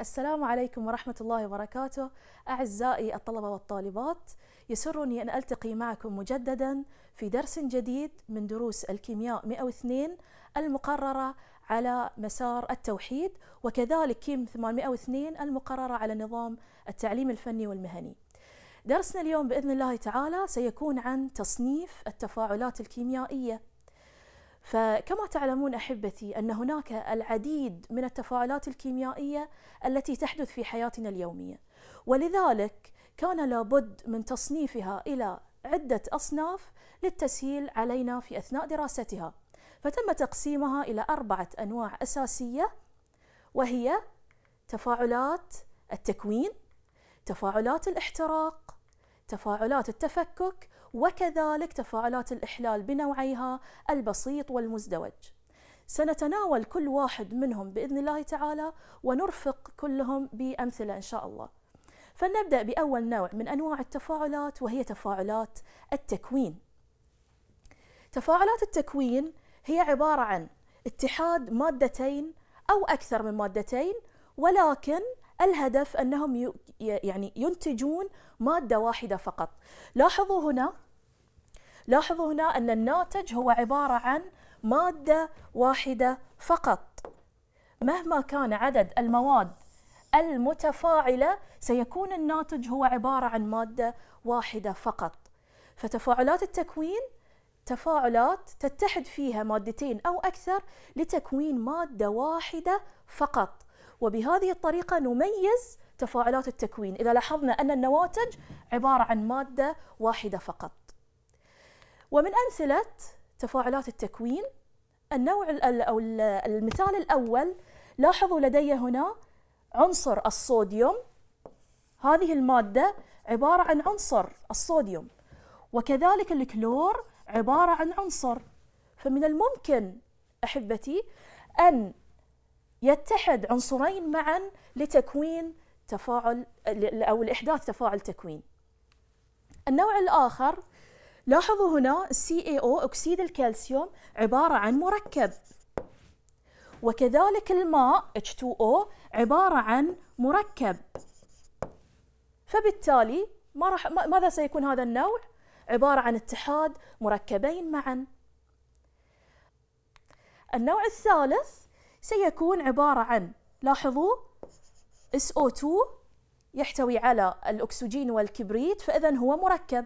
السلام عليكم ورحمة الله وبركاته أعزائي الطلبة والطالبات يسرني أن ألتقي معكم مجددا في درس جديد من دروس الكيمياء 102 المقررة على مسار التوحيد وكذلك كيم 802 المقررة على نظام التعليم الفني والمهني درسنا اليوم بإذن الله تعالى سيكون عن تصنيف التفاعلات الكيميائية فكما تعلمون احبتي ان هناك العديد من التفاعلات الكيميائيه التي تحدث في حياتنا اليوميه ولذلك كان لابد من تصنيفها الى عده اصناف للتسهيل علينا في اثناء دراستها فتم تقسيمها الى اربعه انواع اساسيه وهي تفاعلات التكوين تفاعلات الاحتراق تفاعلات التفكك وكذلك تفاعلات الإحلال بنوعيها البسيط والمزدوج. سنتناول كل واحد منهم بإذن الله تعالى ونرفق كلهم بأمثلة إن شاء الله. فلنبدأ بأول نوع من أنواع التفاعلات وهي تفاعلات التكوين. تفاعلات التكوين هي عبارة عن اتحاد مادتين أو أكثر من مادتين ولكن الهدف انهم يعني ينتجون ماده واحده فقط لاحظوا هنا لاحظوا هنا ان الناتج هو عباره عن ماده واحده فقط مهما كان عدد المواد المتفاعله سيكون الناتج هو عباره عن ماده واحده فقط فتفاعلات التكوين تفاعلات تتحد فيها مادتين او اكثر لتكوين ماده واحده فقط وبهذه الطريقة نميز تفاعلات التكوين إذا لاحظنا أن النواتج عبارة عن مادة واحدة فقط ومن أمثلة تفاعلات التكوين النوع أو المثال الأول لاحظوا لدي هنا عنصر الصوديوم هذه المادة عبارة عن عنصر الصوديوم وكذلك الكلور عبارة عن عنصر فمن الممكن أحبتي أن يتحد عنصرين معا لتكوين تفاعل أو لإحداث تفاعل تكوين النوع الآخر لاحظوا هنا CaO أكسيد الكالسيوم عبارة عن مركب وكذلك الماء H2O عبارة عن مركب فبالتالي ما رح ماذا سيكون هذا النوع؟ عبارة عن اتحاد مركبين معا النوع الثالث سيكون عبارة عن لاحظوا SO2 يحتوي على الأكسجين والكبريت فإذا هو مركب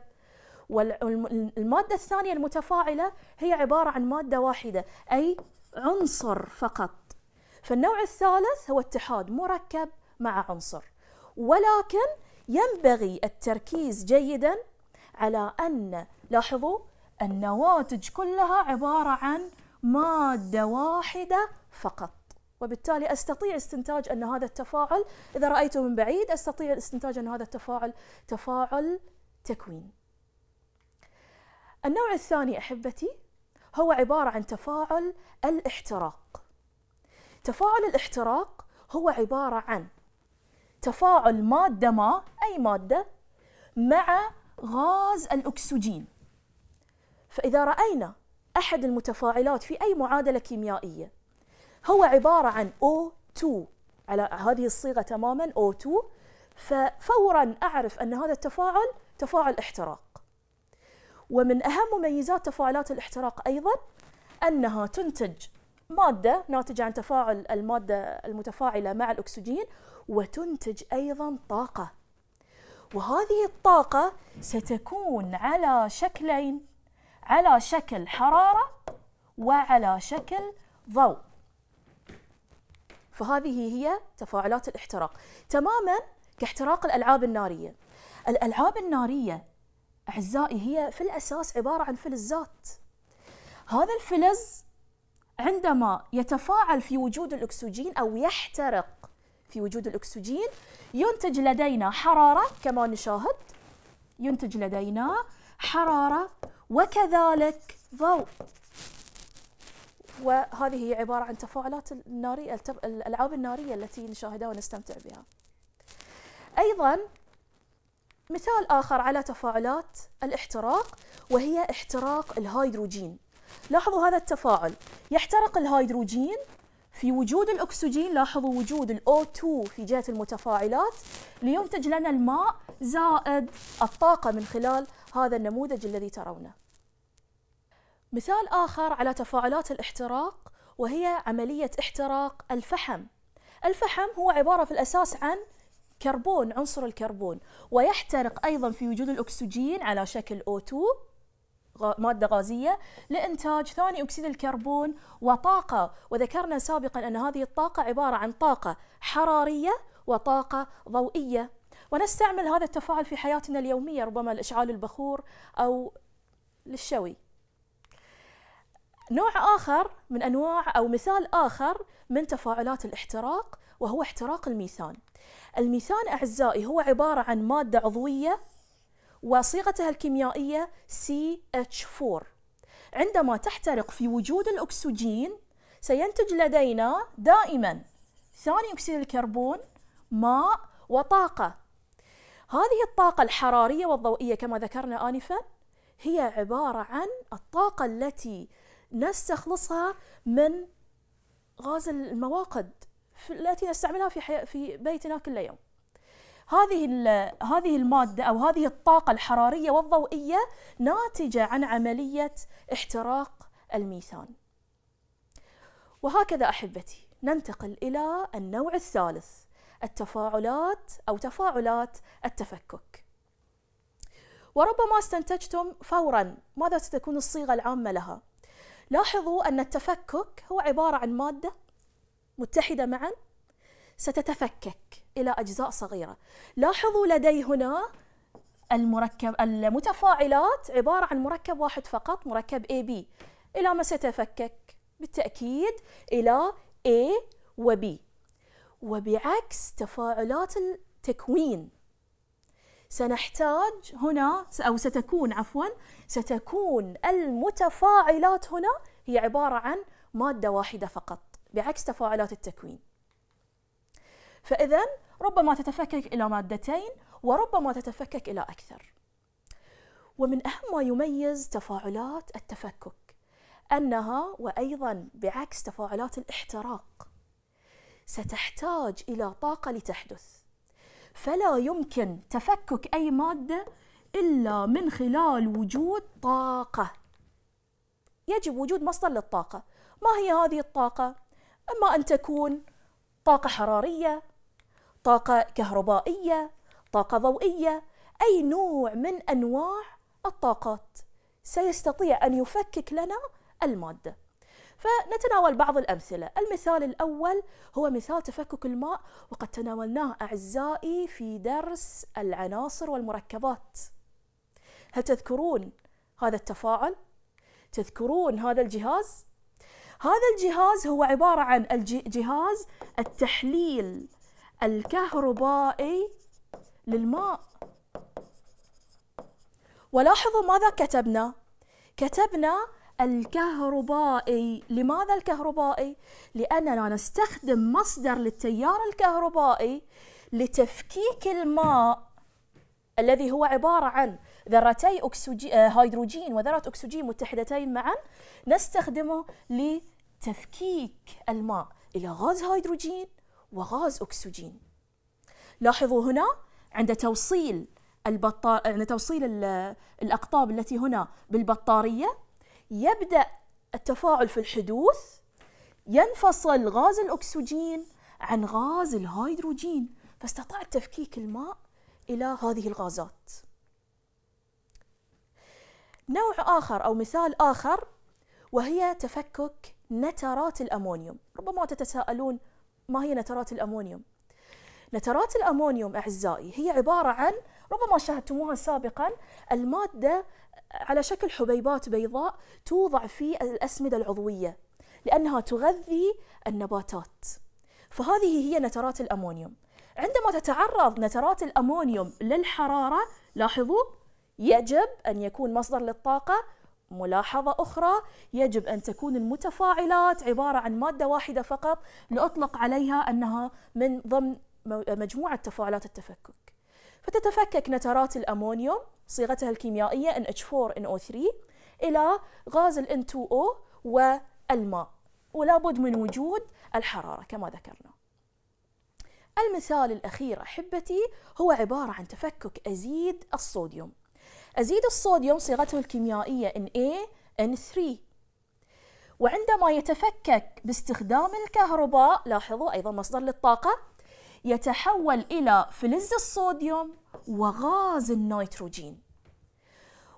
والمادة الثانية المتفاعلة هي عبارة عن مادة واحدة أي عنصر فقط فالنوع الثالث هو اتحاد مركب مع عنصر ولكن ينبغي التركيز جيدا على أن لاحظوا النواتج كلها عبارة عن مادة واحدة فقط وبالتالي استطيع استنتاج ان هذا التفاعل اذا رايته من بعيد استطيع استنتاج ان هذا التفاعل تفاعل تكوين. النوع الثاني احبتي هو عباره عن تفاعل الاحتراق. تفاعل الاحتراق هو عباره عن تفاعل ماده ما اي ماده مع غاز الاكسجين. فاذا راينا احد المتفاعلات في اي معادله كيميائيه هو عبارة عن O2 على هذه الصيغة تماما O2 ففورا أعرف أن هذا التفاعل تفاعل احتراق ومن أهم مميزات تفاعلات الاحتراق أيضا أنها تنتج مادة ناتجة عن تفاعل المادة المتفاعلة مع الأكسجين وتنتج أيضا طاقة وهذه الطاقة ستكون على شكلين على شكل حرارة وعلى شكل ضوء فهذه هي تفاعلات الاحتراق تماما كاحتراق الألعاب النارية الألعاب النارية أعزائي هي في الأساس عبارة عن فلزات هذا الفلز عندما يتفاعل في وجود الأكسجين أو يحترق في وجود الأكسجين ينتج لدينا حرارة كما نشاهد ينتج لدينا حرارة وكذلك ضوء وهذه هي عبارة عن تفاعلات النارية الألعاب النارية التي نشاهدها ونستمتع بها أيضا مثال آخر على تفاعلات الاحتراق وهي احتراق الهيدروجين لاحظوا هذا التفاعل يحترق الهيدروجين في وجود الأكسجين لاحظوا وجود ال O2 في جهة المتفاعلات لينتج لنا الماء زائد الطاقة من خلال هذا النموذج الذي ترونه مثال آخر على تفاعلات الاحتراق وهي عملية احتراق الفحم الفحم هو عبارة في الأساس عن كربون عنصر الكربون ويحترق أيضا في وجود الأكسجين على شكل O2 مادة غازية لإنتاج ثاني أكسيد الكربون وطاقة وذكرنا سابقا أن هذه الطاقة عبارة عن طاقة حرارية وطاقة ضوئية ونستعمل هذا التفاعل في حياتنا اليومية ربما لإشعال البخور أو للشوي نوع آخر من أنواع أو مثال آخر من تفاعلات الاحتراق وهو احتراق الميثان الميثان أعزائي هو عبارة عن مادة عضوية وصيغتها الكيميائية CH4 عندما تحترق في وجود الأكسجين سينتج لدينا دائما ثاني أكسيد الكربون ماء وطاقة هذه الطاقة الحرارية والضوئية كما ذكرنا آنفا هي عبارة عن الطاقة التي نستخلصها من غاز المواقد التي نستعملها في حي... في بيتنا كل يوم. هذه هذه الماده او هذه الطاقه الحراريه والضوئيه ناتجه عن عمليه احتراق الميثان. وهكذا احبتي ننتقل الى النوع الثالث التفاعلات او تفاعلات التفكك. وربما استنتجتم فورا ماذا ستكون الصيغه العامه لها؟ لاحظوا أن التفكك هو عبارة عن مادة متحدة معا ستتفكك إلى أجزاء صغيرة لاحظوا لدي هنا المركب المتفاعلات عبارة عن مركب واحد فقط مركب AB إلى ما سيتفكك بالتأكيد إلى A و B وبعكس تفاعلات التكوين سنحتاج هنا أو ستكون عفوا ستكون المتفاعلات هنا هي عبارة عن مادة واحدة فقط بعكس تفاعلات التكوين فإذا ربما تتفكك إلى مادتين وربما تتفكك إلى أكثر ومن أهم ما يميز تفاعلات التفكك أنها وأيضا بعكس تفاعلات الاحتراق ستحتاج إلى طاقة لتحدث فلا يمكن تفكك أي مادة إلا من خلال وجود طاقة يجب وجود مصدر للطاقة ما هي هذه الطاقة؟ إما أن تكون طاقة حرارية طاقة كهربائية طاقة ضوئية أي نوع من أنواع الطاقات سيستطيع أن يفكك لنا المادة فنتناول بعض الأمثلة المثال الأول هو مثال تفكك الماء وقد تناولناه أعزائي في درس العناصر والمركبات هل تذكرون هذا التفاعل؟ تذكرون هذا الجهاز؟ هذا الجهاز هو عبارة عن جهاز التحليل الكهربائي للماء ولاحظوا ماذا كتبنا؟ كتبنا الكهربائي لماذا الكهربائي؟ لأننا نستخدم مصدر للتيار الكهربائي لتفكيك الماء الذي هو عبارة عن ذرتي أكسجين آه، هيدروجين وذرة أكسجين متحدتين معا نستخدمه لتفكيك الماء إلى غاز هيدروجين وغاز أكسجين لاحظوا هنا عند توصيل البطار... عند توصيل الأقطاب التي هنا بالبطارية يبدأ التفاعل في الحدوث ينفصل غاز الأكسجين عن غاز الهيدروجين فاستطاع تفكيك الماء إلى هذه الغازات نوع آخر أو مثال آخر وهي تفكك نترات الأمونيوم ربما تتساءلون ما هي نترات الأمونيوم نترات الأمونيوم أعزائي هي عبارة عن ربما شاهدتموها سابقا المادة على شكل حبيبات بيضاء توضع في الأسمدة العضوية لأنها تغذي النباتات فهذه هي نترات الأمونيوم عندما تتعرض نترات الأمونيوم للحرارة لاحظوا يجب أن يكون مصدر للطاقة ملاحظة أخرى يجب أن تكون المتفاعلات عبارة عن مادة واحدة فقط نطلق عليها أنها من ضمن مجموعة تفاعلات التفكك فتتفكك نترات الأمونيوم صيغتها الكيميائية NH4NO3 إلى غاز ال N2O والماء ولابد من وجود الحرارة كما ذكرنا المثال الأخير أحبتي هو عبارة عن تفكك أزيد الصوديوم أزيد الصوديوم صيغته الكيميائية NaN3 وعندما يتفكك باستخدام الكهرباء لاحظوا أيضا مصدر للطاقة يتحول إلى فلز الصوديوم وغاز النيتروجين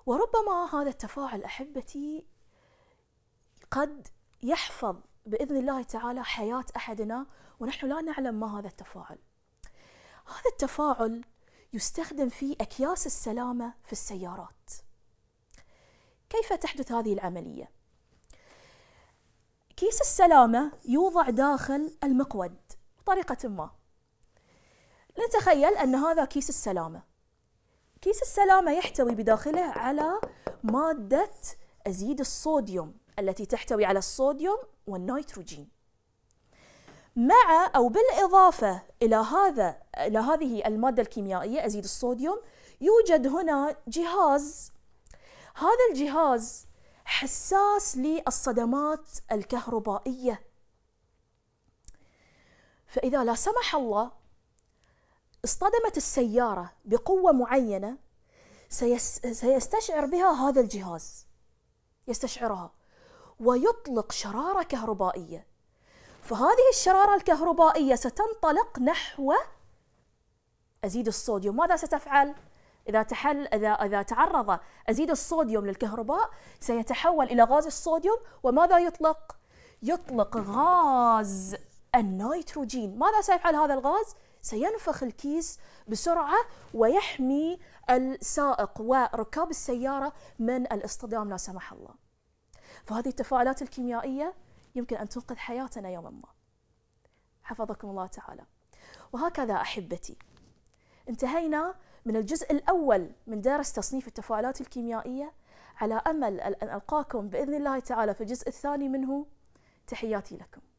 وربما هذا التفاعل أحبتي قد يحفظ بإذن الله تعالى حياة أحدنا ونحن لا نعلم ما هذا التفاعل هذا التفاعل يستخدم في أكياس السلامة في السيارات كيف تحدث هذه العملية؟ كيس السلامة يوضع داخل المقود بطريقة ما نتخيل أن هذا كيس السلامة كيس السلامة يحتوي بداخله على مادة أزيد الصوديوم التي تحتوي على الصوديوم والنيتروجين مع أو بالإضافة إلى هذا إلى هذه المادة الكيميائية أزيد الصوديوم يوجد هنا جهاز هذا الجهاز حساس للصدمات الكهربائية فإذا لا سمح الله اصطدمت السيارة بقوة معينة سيستشعر بها هذا الجهاز يستشعرها ويطلق شرارة كهربائية فهذه الشرارة الكهربائية ستنطلق نحو أزيد الصوديوم ماذا ستفعل؟ إذا تحل إذا إذا تعرض أزيد الصوديوم للكهرباء سيتحول إلى غاز الصوديوم وماذا يطلق؟ يطلق غاز النيتروجين، ماذا سيفعل هذا الغاز؟ سينفخ الكيس بسرعة ويحمي السائق وركاب السيارة من الاصطدام لا سمح الله فهذه التفاعلات الكيميائية يمكن أن تنقذ حياتنا يوما ما حفظكم الله تعالى وهكذا أحبتي انتهينا من الجزء الأول من درس تصنيف التفاعلات الكيميائية على أمل أن ألقاكم بإذن الله تعالى في الجزء الثاني منه تحياتي لكم